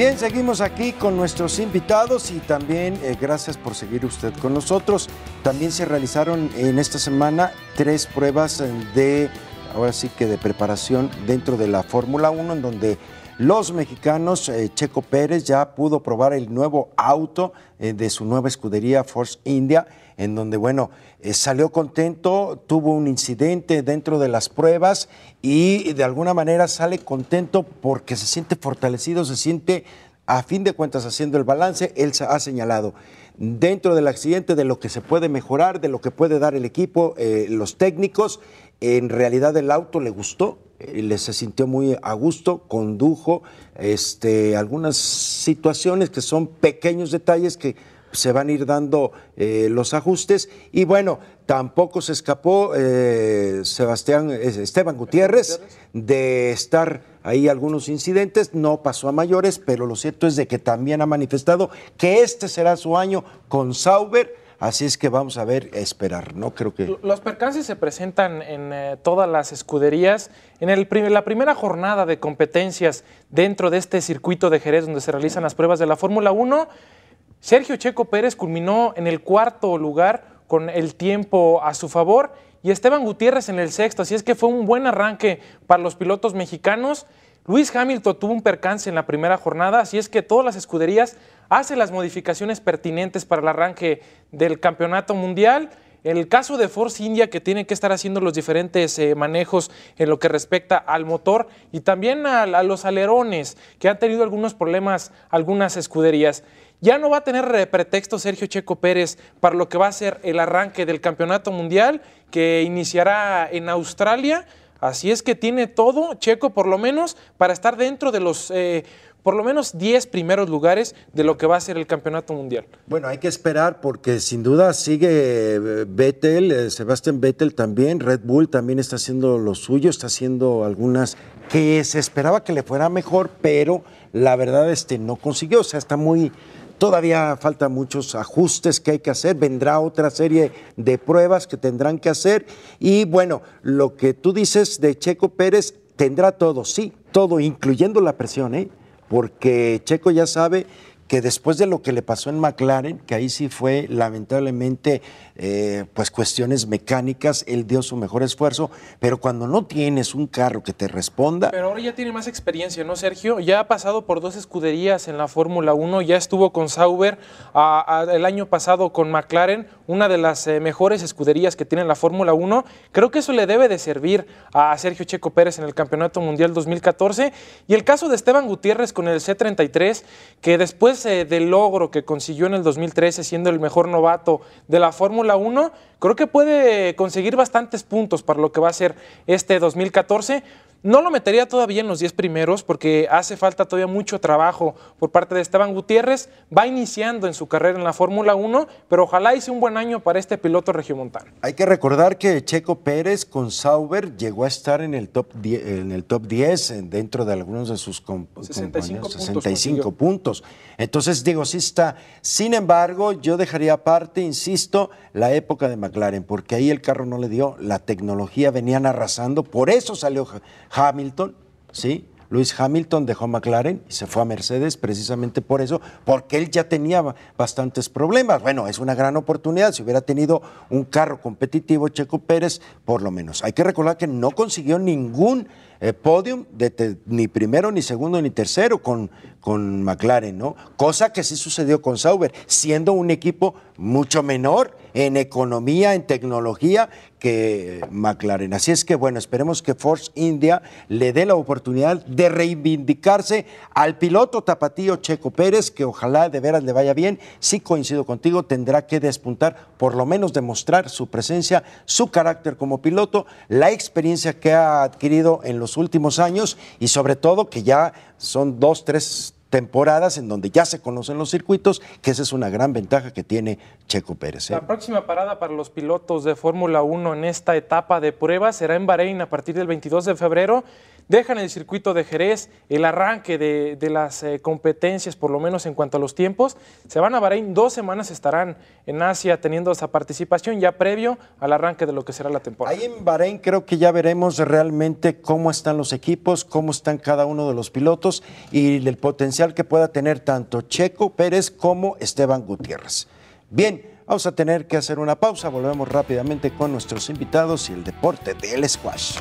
Bien, seguimos aquí con nuestros invitados y también eh, gracias por seguir usted con nosotros. También se realizaron en esta semana tres pruebas eh, de, ahora sí que de preparación dentro de la Fórmula 1, en donde los mexicanos, eh, Checo Pérez ya pudo probar el nuevo auto de su nueva escudería Force India en donde, bueno, eh, salió contento, tuvo un incidente dentro de las pruebas y de alguna manera sale contento porque se siente fortalecido, se siente, a fin de cuentas, haciendo el balance, él ha señalado dentro del accidente de lo que se puede mejorar, de lo que puede dar el equipo, eh, los técnicos. En realidad el auto le gustó, eh, le se sintió muy a gusto, condujo este, algunas situaciones que son pequeños detalles que se van a ir dando eh, los ajustes. Y bueno, tampoco se escapó eh, Sebastián, Esteban Gutiérrez de estar ahí algunos incidentes, no pasó a mayores, pero lo cierto es de que también ha manifestado que este será su año con Sauber. Así es que vamos a ver, esperar, ¿no? Creo que. Los percances se presentan en eh, todas las escuderías. En el la primera jornada de competencias dentro de este circuito de Jerez, donde se realizan las pruebas de la Fórmula 1, Sergio Checo Pérez culminó en el cuarto lugar con el tiempo a su favor y Esteban Gutiérrez en el sexto, así es que fue un buen arranque para los pilotos mexicanos. Luis Hamilton tuvo un percance en la primera jornada, así es que todas las escuderías hacen las modificaciones pertinentes para el arranque del campeonato mundial el caso de Force India que tiene que estar haciendo los diferentes eh, manejos en lo que respecta al motor y también a, los alerones que han tenido algunos problemas algunas escuderías. Ya no va a tener pretexto Sergio Checo Pérez para lo que va a ser el arranque del Campeonato Mundial que iniciará en Australia. Así es que tiene todo Checo por lo menos para estar dentro de los... Eh, por lo menos 10 primeros lugares de lo que va a ser el campeonato mundial. Bueno, hay que esperar porque sin duda sigue eh, Vettel, eh, Sebastián Vettel también, Red Bull también está haciendo lo suyo, está haciendo algunas que se esperaba que le fuera mejor, pero la verdad este no consiguió, o sea, está muy todavía faltan muchos ajustes que hay que hacer, vendrá otra serie de pruebas que tendrán que hacer y bueno, lo que tú dices de Checo Pérez tendrá todo, sí, todo, incluyendo la presión, ¿eh? porque Checo ya sabe que después de lo que le pasó en McLaren, que ahí sí fue lamentablemente eh, pues cuestiones mecánicas, él dio su mejor esfuerzo, pero cuando no tienes un carro que te responda... Pero ahora ya tiene más experiencia, ¿no, Sergio? Ya ha pasado por dos escuderías en la Fórmula 1, ya estuvo con Sauber el año pasado con McLaren, una de las eh, mejores escuderías que tiene la Fórmula 1. Creo que eso le debe de servir a Sergio Checo Pérez en el Campeonato Mundial 2014. Y el caso de Esteban Gutiérrez con el C33, que después de logro que consiguió en el 2013 siendo el mejor novato de la Fórmula 1, creo que puede conseguir bastantes puntos para lo que va a ser este 2014. No lo metería todavía en los 10 primeros porque hace falta todavía mucho trabajo por parte de Esteban Gutiérrez. Va iniciando en su carrera en la Fórmula 1, pero ojalá hice un buen año para este piloto regiomontano. Hay que recordar que Checo Pérez con Sauber llegó a estar en el top 10, en el top dentro de algunos de sus 65 puntos, 65 puntos. Entonces digo, sí está. Sin embargo, yo dejaría aparte, insisto, la época de McLaren, porque ahí el carro no le dio, la tecnología venían arrasando, por eso salió Hamilton, ¿sí? Luis Hamilton dejó McLaren y se fue a Mercedes precisamente por eso, porque él ya tenía bastantes problemas. Bueno, es una gran oportunidad. Si hubiera tenido un carro competitivo, Checo Pérez, por lo menos. Hay que recordar que no consiguió ningún eh, podium ni primero, ni segundo, ni tercero con, con McLaren, ¿no? Cosa que sí sucedió con Sauber, siendo un equipo mucho menor en economía, en tecnología que McLaren. Así es que, bueno, esperemos que Force India le dé la oportunidad de reivindicarse al piloto tapatío Checo Pérez, que ojalá de veras le vaya bien. Si coincido contigo, tendrá que despuntar, por lo menos demostrar su presencia, su carácter como piloto, la experiencia que ha adquirido en los últimos años y sobre todo que ya son dos, tres temporadas en donde ya se conocen los circuitos, que esa es una gran ventaja que tiene Checo Pérez. ¿eh? La próxima parada para los pilotos de Fórmula 1 en esta etapa de pruebas será en Bahrein a partir del 22 de febrero dejan el circuito de Jerez, el arranque de, las eh, competencias, por lo menos en cuanto a los tiempos. Se van a Bahrein, dos semanas estarán en Asia teniendo esa participación ya previo al arranque de lo que será la temporada. Ahí en Bahrein creo que ya veremos realmente cómo están los equipos, cómo están cada uno de los pilotos y el potencial que pueda tener tanto Checo Pérez como Esteban Gutiérrez. Bien, Vamos a tener que hacer una pausa, volvemos rápidamente con nuestros invitados y el deporte del squash.